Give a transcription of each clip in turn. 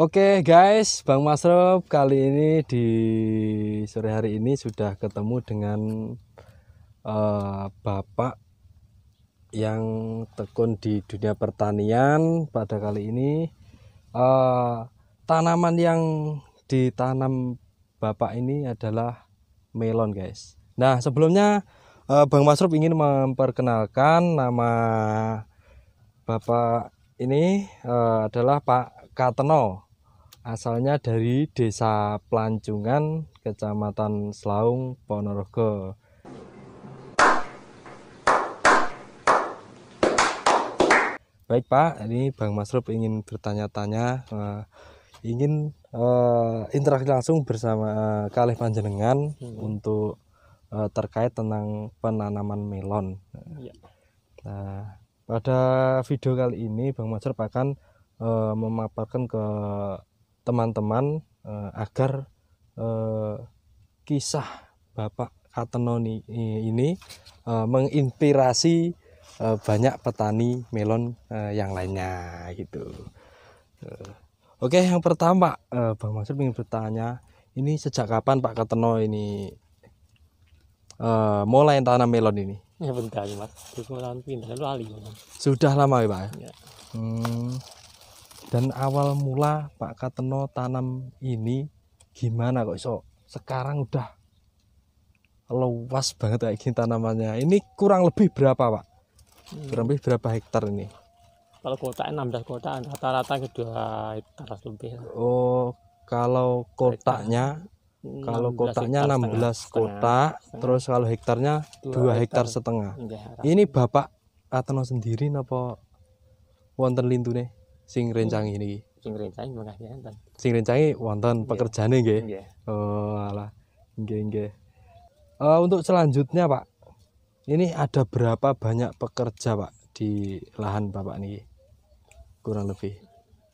Oke guys, Bang Masrob kali ini di sore hari ini sudah ketemu dengan uh, Bapak yang tekun di dunia pertanian pada kali ini uh, tanaman yang ditanam Bapak ini adalah melon guys. Nah sebelumnya uh, Bang Masrob ingin memperkenalkan nama Bapak ini uh, adalah Pak Kateno asalnya dari Desa Pelanjungan, Kecamatan Selawung, Ponorogo. Baik Pak, ini Bang Masrup ingin bertanya-tanya, uh, ingin uh, interaksi langsung bersama uh, Kalih Panjenengan hmm. untuk uh, terkait tentang penanaman melon. Ya. Nah, pada video kali ini Bang Masrup akan uh, memaparkan ke teman-teman uh, agar uh, kisah Bapak Katenoni ini uh, menginspirasi uh, banyak petani melon uh, yang lainnya gitu. Uh, Oke, yang pertama uh, Bang Mansur ingin bertanya, ini sejak kapan Pak Kateno ini uh, mulai tanam melon ini? Ya bentar mas, Sudah lama ya Pak? Ya. ya. Hmm dan awal mula Pak Kateno tanam ini gimana kok so sekarang udah luas banget kayak gini tanamannya ini kurang lebih berapa Pak hmm. kurang lebih berapa hektar ini kalau kota 16 kota rata-rata kedua hektar lebih oh kalau kotaknya hmm, kalau kotaknya 16 setengah, kota, setengah. terus kalau hektarnya dua hektar setengah ini Bapak Kateno sendiri napa wonten lintune sing rencangi ini, Sing rencangi munah enten Sing rencangi wonten pekerjaan ini Nggih. Oh, alah. Nggih, nggih. Uh, untuk selanjutnya, Pak. Ini ada berapa banyak pekerja, Pak, di lahan Bapak ini Kurang lebih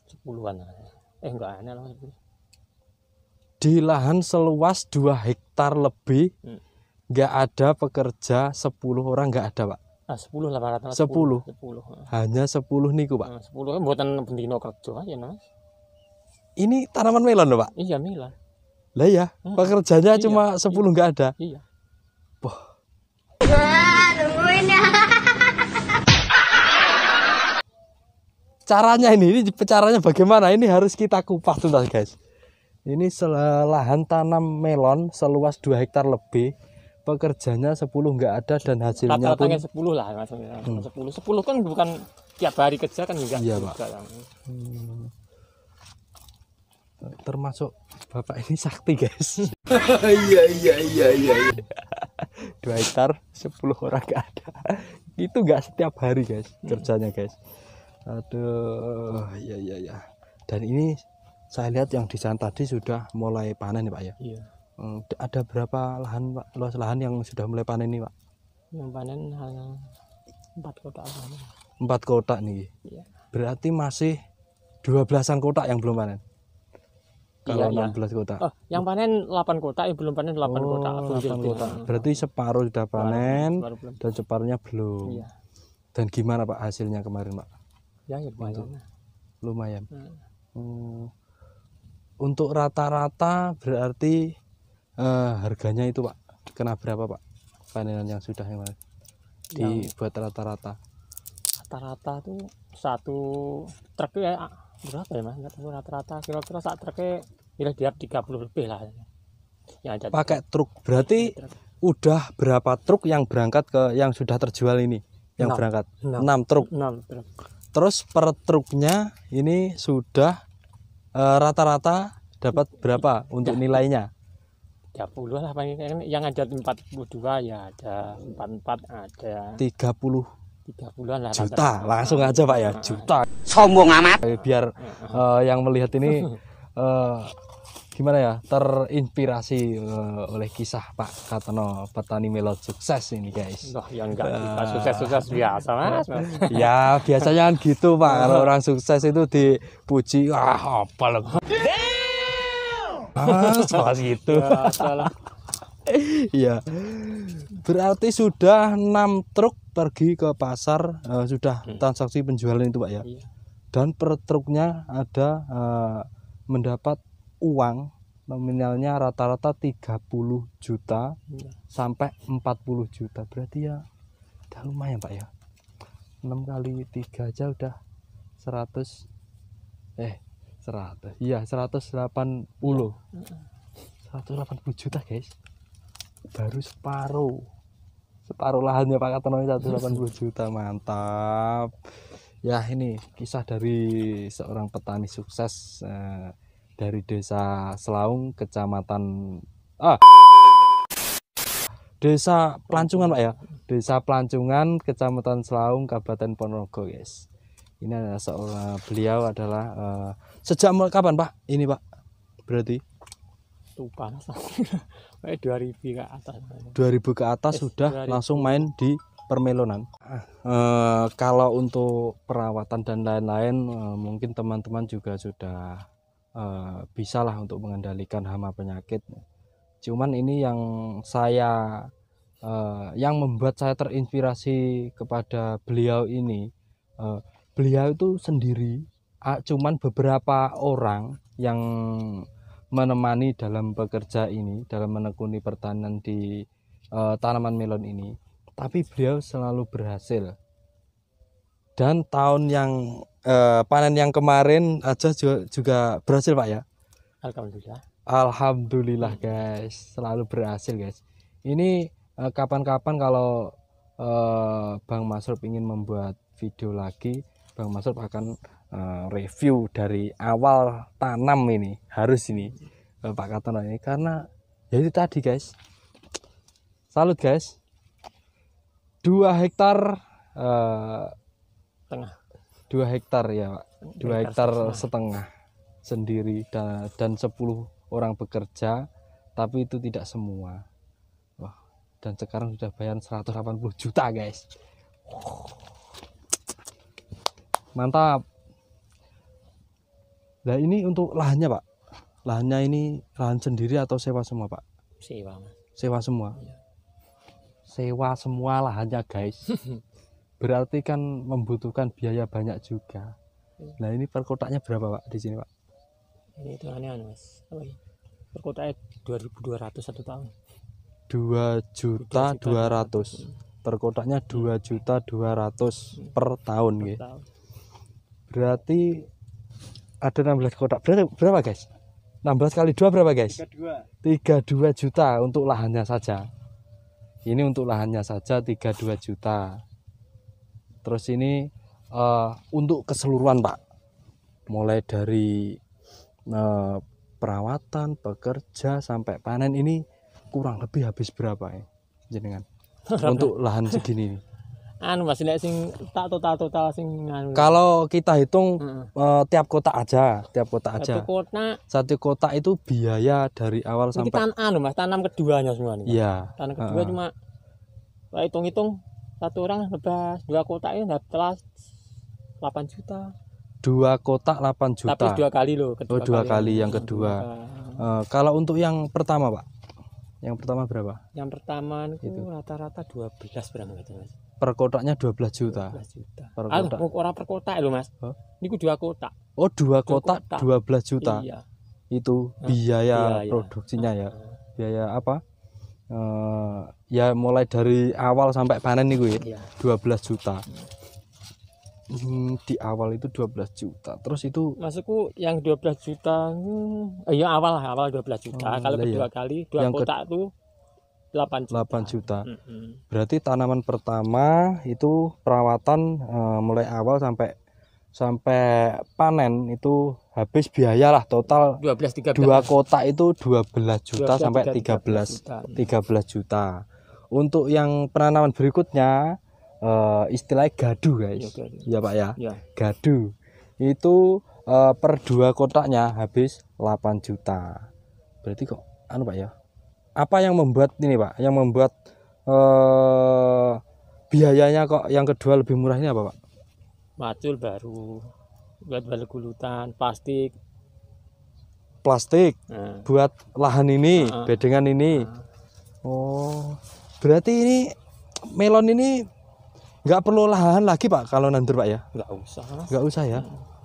sepuluhan. Eh, enggak aneh lah. Di lahan seluas 2 hektar lebih, hmm. nggak ada pekerja 10 orang nggak ada, Pak. Nah, 10 lah rata 10. 10. 10. Hanya 10 niku, Pak. Nah, 10 kan buatan pendino kerja ya, Mas. Ini tanaman melon loh, Pak. Iya, melon. Lah ya, hmm. pekerjanya iya, cuma 10 enggak iya. ada. Iya. Wah. Ya. Caranya ini, ini caranya bagaimana? Ini harus kita kupas tuntas, guys. Ini lahan tanam melon seluas 2 hektar lebih pekerjanya 10 nggak ada dan hasilnya Rata pun 10 lah maksudnya. Hmm. 10. 10 kan bukan tiap hari kerja kan enggak iya, juga Pak. Kan. Hmm. Termasuk Bapak ini sakti, guys. iya iya iya iya. iya. Dua hektar 10 orang nggak ada. Itu nggak setiap hari, guys, hmm. kerjanya, guys. Aduh, iya iya iya. Dan ini saya lihat yang di sana tadi sudah mulai panen ya, Pak ya. Iya Hmm, ada berapa lahan pak luas lahan yang sudah mulai panen ini pak yang panen hanya empat kotak empat kotak nih iya. berarti masih dua belasan kotak yang belum panen iya, kalau iya, belas iya. kotak. Oh, yang panen 8 kotak, yang belum panen 8 oh, kotak. 8 kotak. Berarti separuh sudah panen separuh, dan separuhnya belum. Iya. Dan gimana Pak hasilnya kemarin, Pak? Ya, ya lumayan. Lumayan. Hmm. hmm. Untuk rata-rata berarti uh, harganya itu pak kena berapa pak panenan yang sudah yang dibuat rata-rata rata-rata tuh satu truk ya ah, berapa ya mas rata-rata kira-kira satu truknya kira tiga 30 lebih lah yang ada pakai truk berarti truk. udah berapa truk yang berangkat ke yang sudah terjual ini yang 6, berangkat 6, 6 truk 6 truk terus per truknya ini sudah eh, rata-rata uh, dapat berapa untuk ya. nilainya 30 lah ini yang ada 42 ya ada 44 ada 30 30-an lah juta rata. langsung aja Pak ya juta sombong amat eh, biar uh, yang melihat ini uh, gimana ya terinspirasi uh, oleh kisah Pak Katono petani melot sukses ini guys. Loh, yang enggak uh, sukses-sukses biasa mas, Ya biasanya kan gitu Pak kalau orang sukses itu dipuji wah apa loh ah, salah gitu ya, Iya. Berarti sudah 6 truk pergi ke pasar uh, sudah hmm. transaksi penjualan itu, Pak ya. Iya. Dan per truknya ada uh, mendapat uang nominalnya rata-rata 30 juta iya. sampai 40 juta. Berarti ya udah lumayan, Pak ya. 6 kali 3 aja udah 100 eh 100 iya 180 180 juta guys baru separuh separuh lahannya Pak Katono 180 juta mantap ya ini kisah dari seorang petani sukses eh, dari desa Selaung kecamatan ah desa pelancungan Pak ya desa pelancungan kecamatan Selaung Kabupaten Ponorogo guys ini adalah seorang beliau adalah uh, sejak kapan pak ini pak berarti tuh 2000 ke atas 2000 ke atas eh, sudah langsung main di permelonan uh, kalau untuk perawatan dan lain-lain uh, mungkin teman-teman juga sudah uh, bisalah untuk mengendalikan hama penyakit cuman ini yang saya uh, yang membuat saya terinspirasi kepada beliau ini uh, beliau itu sendiri cuman beberapa orang yang menemani dalam bekerja ini dalam menekuni pertanian di e, tanaman melon ini tapi beliau selalu berhasil dan tahun yang e, panen yang kemarin aja juga, juga berhasil pak ya alhamdulillah alhamdulillah guys selalu berhasil guys ini e, kapan-kapan e, kalau Bang Masrup ingin membuat video lagi Bang Masruf akan uh, review dari awal tanam ini harus ini uh, Pak Katono ini karena ya itu tadi guys salut guys dua hektar uh, tengah dua hektar ya Pak dua hektar, setengah. setengah sendiri dan, dan 10 orang bekerja tapi itu tidak semua Wah, dan sekarang sudah bayar 180 juta guys mantap nah ini untuk lahannya pak lahannya ini lahan sendiri atau sewa semua pak sewa mas sewa semua iya. sewa semua lahannya guys berarti kan membutuhkan biaya banyak juga nah ini per kotaknya berapa pak di sini pak ini itu aneh mas oh, iya. dua 2200 satu tahun dua juta dua ratus kotaknya dua juta dua ratus iya. per tahun, per tahun berarti ada 16 kotak berarti berapa guys 16 kali dua berapa guys 32 32 juta untuk lahannya saja ini untuk lahannya saja 32 juta terus ini uh, untuk keseluruhan Pak mulai dari uh, perawatan pekerja sampai panen ini kurang lebih habis berapa ya jenengan untuk lahan segini anu masih nek sing tak total total sing anu. Kalau kita hitung hmm. -uh. tiap kota aja, tiap kota aja. Satu kota. Satu kota itu biaya dari awal sampai kita anu Mas, tanam keduanya semua nih. Iya. Tanam kedua uh cuma nah, hitung-hitung satu orang lebas dua kota ini telas 8 juta. Dua kotak 8 juta. Tapi dua kali loh, kedua oh, dua kali, kali yang, yang kedua. kedua. Uh, eh, kalau untuk yang pertama, Pak. Yang pertama berapa? Yang pertama itu rata-rata 12 berapa gitu, Mas? per kotaknya 12 juta. 12 juta. Per kotak. Aduh, orang per kotak lho, Mas. Huh? Niku oh, dua kotak. Oh, dua, kotak, kotak 12 juta. Iya. Itu huh? biaya, biaya iya. produksinya ya. Biaya apa? Uh, ya mulai dari awal sampai panen nih gue ya. 12 iya. juta. Iya. Hmm, di awal itu 12 juta. Terus itu Masukku yang 12 juta hmm, eh, ya awal awal 12 juta. Hmm, Kalau kedua ya. kali dua yang kotak ke... tuh 8 juta. 8 juta. Mm -hmm. Berarti tanaman pertama itu perawatan uh, mulai awal sampai sampai panen itu habis biaya lah total 12 13 dua kotak itu 12 juta 12, sampai 13 13 juta. 13 juta. Untuk yang penanaman berikutnya uh, istilahnya gadu guys. Ya, gadu. ya Pak ya. ya. Gadu. Itu uh, per dua kotaknya habis 8 juta. Berarti kok anu Pak ya? apa yang membuat ini pak yang membuat eh, biayanya kok yang kedua lebih murah ini apa pak macul baru buat balik gulutan plastik plastik nah. buat lahan ini nah. bedengan ini nah. oh berarti ini melon ini nggak perlu lahan lagi pak kalau nandur pak ya nggak usah nggak usah ya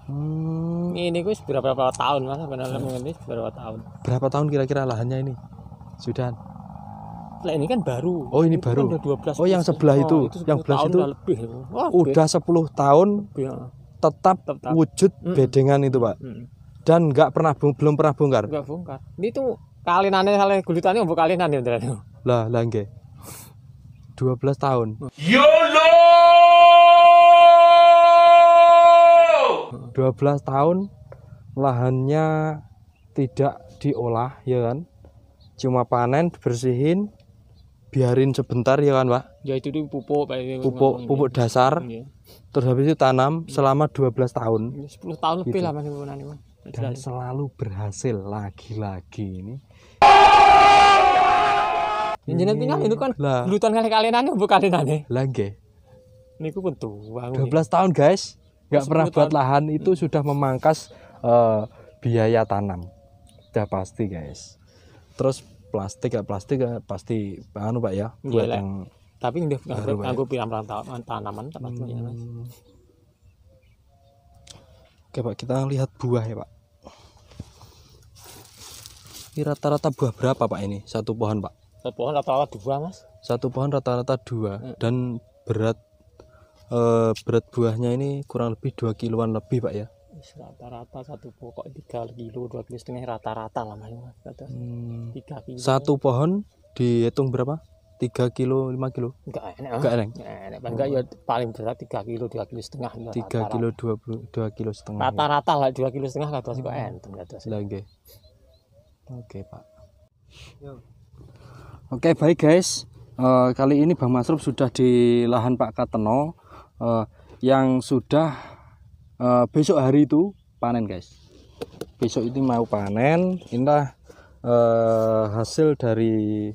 hmm. ini gue berapa, tahun mas benar-benar ini berapa tahun berapa tahun kira-kira lahannya ini Sudan lah ini kan baru oh ini, ini baru kan 12 oh yang sebelah itu oh, itu yang belas itu lebih. Wah, udah 10 tahun lebih, ya. tetap, tetap wujud mm -mm. bedengan itu pak mm -mm. dan nggak pernah belum pernah bongkar nggak bongkar ini tuh kalinannya kali gulitannya untuk kalinan ya lah lah enggak 12 tahun YOLO 12 tahun lahannya tidak diolah ya kan cuma panen bersihin biarin sebentar ya kan pak ya itu tuh pupuk pak pupuk pupuk gitu. dasar ya. terus habis itu tanam iya. selama 12 tahun 10 ya, tahun lebih gitu. lah mas dan selalu berhasil lagi-lagi ini yang jenis pindah itu kan lah. Lutan kali kalian anu, bukan kalian aneh. Lagi. Ini aku pun tua. 12 tahun guys, nggak pernah buat tahun. lahan itu sudah memangkas uh, biaya tanam. Sudah pasti guys. Terus plastik ya plastik ya pasti anu pak ya iya, buat yang tapi ini ya. aku aku pilih tanaman tanaman ya, hmm. mas oke pak kita lihat buah ya pak ini rata-rata buah berapa pak ini satu pohon pak satu pohon rata-rata dua mas satu pohon rata-rata dua hmm. dan berat eh, berat buahnya ini kurang lebih dua kiloan lebih pak ya rata-rata satu pokok tiga kilo dua kilo setengah rata-rata lah mas hmm. tiga kilo satu pohon dihitung berapa tiga kilo lima kilo enggak enak enggak enak enak enggak ya paling berat tiga kilo dua kilo setengah ya, tiga kilo dua puluh dua kilo setengah ya. rata-rata lah dua kilo setengah kata sih kok hmm. sih lagi oke pak oke baik guys uh, kali ini Bang Masruf sudah di lahan Pak Kateno uh, yang sudah uh, besok hari itu panen guys besok itu mau panen inilah uh, hasil dari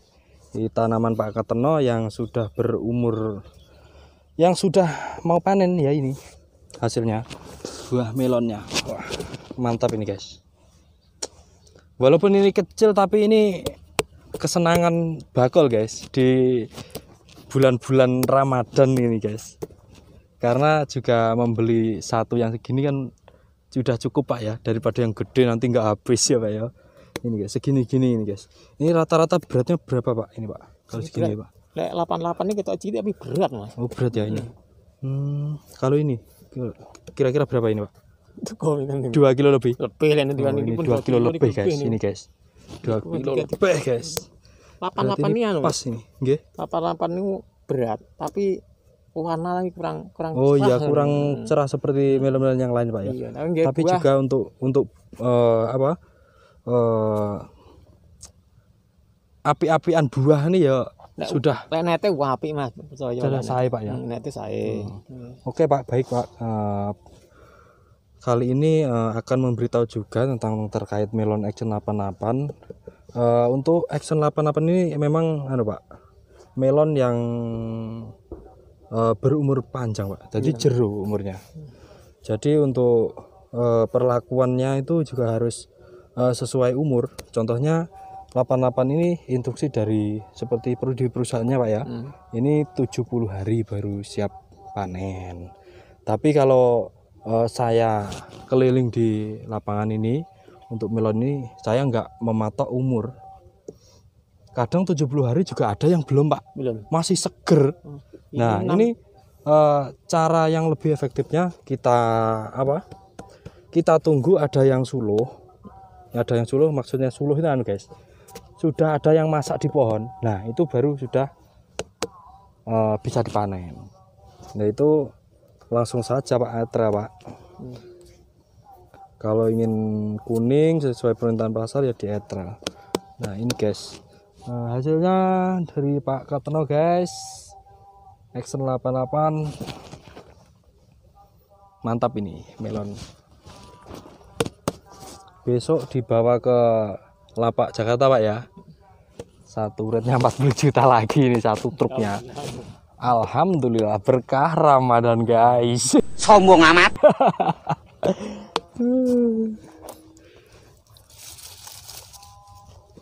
eh, tanaman Pak Kateno yang sudah berumur yang sudah mau panen ya ini hasilnya buah melonnya Wah, mantap ini guys walaupun ini kecil tapi ini kesenangan bakul guys di bulan-bulan Ramadan ini guys karena juga membeli satu yang segini kan sudah cukup pak ya daripada yang gede nanti nggak habis ya pak ya ini guys segini gini ini guys ini rata-rata beratnya berapa pak ini pak kalau ini segini berat. pak lek 88 ini kita cilik tapi berat mas oh berat ya ini hmm, kalau ini kira-kira berapa ini pak kan dua kilo lebih lebih lah oh, ini dua kilo, kilo lebih guys ini, guys dua kilo lebih guys 88 ini anu pas ini nggih 88 ini berat tapi warna lagi kurang kurang oh iya kurang hmm. cerah seperti hmm. melon-melon yang lain pak ya iya, tapi, buah. juga untuk untuk uh, apa uh, api-apian buah nih ya sudah lek nete api mas sudah saya pak ya hmm, nete saya hmm. oke okay, pak baik pak uh, kali ini uh, akan memberitahu juga tentang terkait melon action 88 uh, untuk action 88 ini memang apa anu, pak melon yang uh, berumur panjang pak jadi iya. jeruk umurnya jadi untuk uh, perlakuannya itu juga harus uh, sesuai umur contohnya 88 ini instruksi dari seperti di perusahaannya pak ya hmm. ini 70 hari baru siap panen tapi kalau uh, saya keliling di lapangan ini untuk melon ini saya nggak mematok umur kadang 70 hari juga ada yang belum pak masih seger hmm. Nah, iya, Enam. ini uh, eh, cara yang lebih efektifnya kita apa? Kita tunggu ada yang suluh. Ada yang suluh maksudnya suluh itu kan guys. Sudah ada yang masak di pohon. Nah, itu baru sudah uh, bisa dipanen. Nah, itu langsung saja Pak Atra, Pak. Hmm. Kalau ingin kuning sesuai permintaan pasar ya di Etra. Nah, ini guys. Nah, hasilnya dari Pak Katno guys. Action 88 mantap ini melon besok dibawa ke lapak Jakarta pak ya satu retnya 40 juta lagi ini satu truknya Alhamdulillah berkah Ramadan guys sombong amat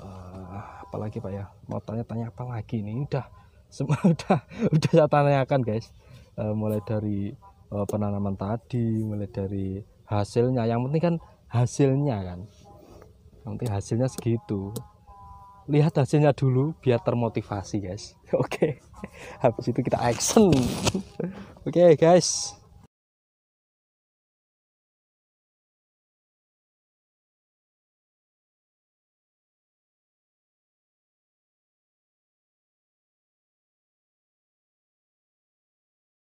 ah, apalagi pak ya mau tanya-tanya apa lagi ini udah semua udah udah saya tanyakan guys uh, mulai dari uh, penanaman tadi mulai dari hasilnya yang penting kan hasilnya kan nanti hasilnya segitu lihat hasilnya dulu biar termotivasi guys oke okay. habis itu kita action oke okay, guys